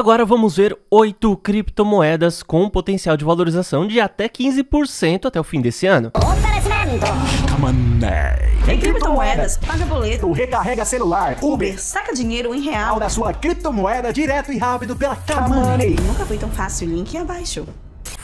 Agora vamos ver oito criptomoedas com potencial de valorização de até 15% até o fim desse ano. Tem criptomoedas, paga boleto, recarrega celular, Uber, saca dinheiro em real da sua criptomoeda direto e rápido pela Kamoney. Nunca foi tão fácil, link abaixo.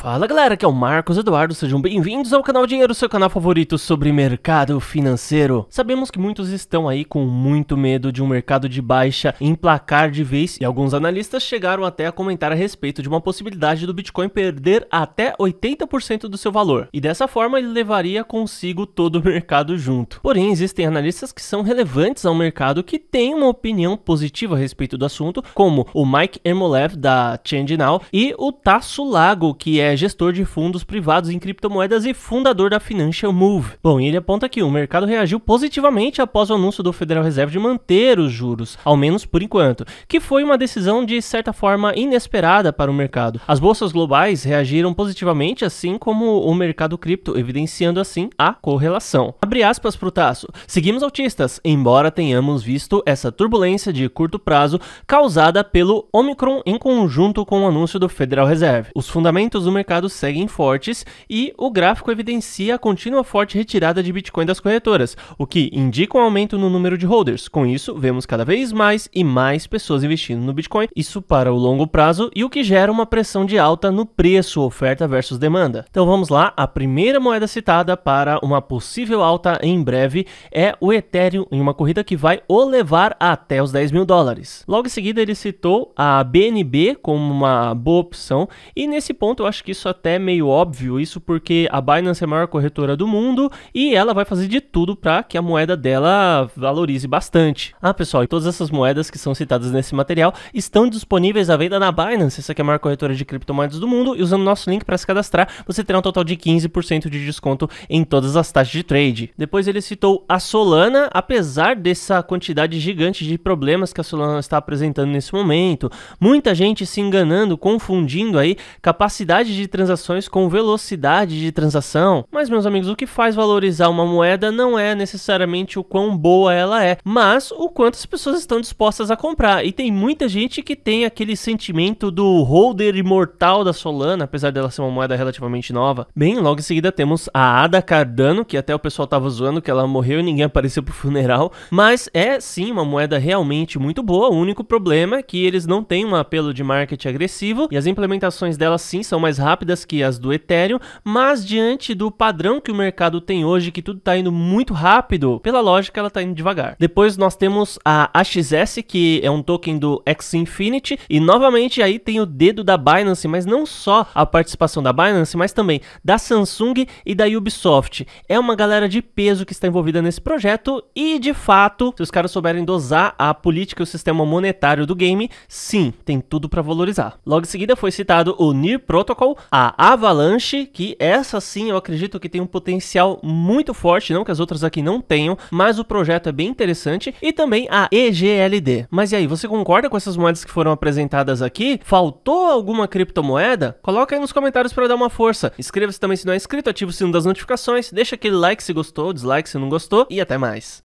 Fala galera, aqui é o Marcos Eduardo, sejam bem-vindos ao canal Dinheiro, seu canal favorito sobre mercado financeiro. Sabemos que muitos estão aí com muito medo de um mercado de baixa emplacar de vez e alguns analistas chegaram até a comentar a respeito de uma possibilidade do Bitcoin perder até 80% do seu valor e dessa forma ele levaria consigo todo o mercado junto. Porém, existem analistas que são relevantes ao mercado que têm uma opinião positiva a respeito do assunto, como o Mike Ermolev da Change Now e o Tasso Lago, que é é gestor de fundos privados em criptomoedas e fundador da Financial Move. Bom, e ele aponta que o mercado reagiu positivamente após o anúncio do Federal Reserve de manter os juros, ao menos por enquanto, que foi uma decisão de certa forma inesperada para o mercado. As bolsas globais reagiram positivamente, assim como o mercado cripto, evidenciando assim a correlação. Abre aspas pro Taço. Seguimos autistas, embora tenhamos visto essa turbulência de curto prazo causada pelo Omicron em conjunto com o anúncio do Federal Reserve. Os fundamentos do mercado mercados seguem fortes e o gráfico evidencia a contínua forte retirada de Bitcoin das corretoras, o que indica um aumento no número de holders. Com isso, vemos cada vez mais e mais pessoas investindo no Bitcoin, isso para o longo prazo e o que gera uma pressão de alta no preço, oferta versus demanda. Então vamos lá, a primeira moeda citada para uma possível alta em breve é o Ethereum em uma corrida que vai o levar até os 10 mil dólares. Logo em seguida ele citou a BNB como uma boa opção e nesse ponto eu acho que isso até é meio óbvio, isso porque a Binance é a maior corretora do mundo e ela vai fazer de tudo para que a moeda dela valorize bastante. Ah, pessoal, todas essas moedas que são citadas nesse material estão disponíveis à venda na Binance, essa que é a maior corretora de criptomoedas do mundo, e usando o nosso link para se cadastrar, você terá um total de 15% de desconto em todas as taxas de trade. Depois ele citou a Solana, apesar dessa quantidade gigante de problemas que a Solana está apresentando nesse momento, muita gente se enganando, confundindo aí capacidade de transações com velocidade de transação. Mas, meus amigos, o que faz valorizar uma moeda não é necessariamente o quão boa ela é, mas o quanto as pessoas estão dispostas a comprar. E tem muita gente que tem aquele sentimento do holder imortal da Solana, apesar dela ser uma moeda relativamente nova. Bem, logo em seguida temos a Ada Cardano, que até o pessoal tava zoando que ela morreu e ninguém apareceu pro funeral, mas é sim uma moeda realmente muito boa. O único problema é que eles não têm um apelo de marketing agressivo e as implementações dela sim são mais rápidas que as do Ethereum, mas diante do padrão que o mercado tem hoje, que tudo está indo muito rápido, pela lógica ela está indo devagar. Depois nós temos a AXS, que é um token do X X-Infinity, e novamente aí tem o dedo da Binance, mas não só a participação da Binance, mas também da Samsung e da Ubisoft. É uma galera de peso que está envolvida nesse projeto e, de fato, se os caras souberem dosar a política e o sistema monetário do game, sim, tem tudo para valorizar. Logo em seguida foi citado o Near Protocol, a Avalanche, que essa sim eu acredito que tem um potencial muito forte, não que as outras aqui não tenham, mas o projeto é bem interessante, e também a EGLD. Mas e aí, você concorda com essas moedas que foram apresentadas aqui? Faltou alguma criptomoeda? Coloca aí nos comentários para dar uma força. Inscreva-se também se não é inscrito, ativa o sino das notificações, deixa aquele like se gostou, dislike se não gostou e até mais.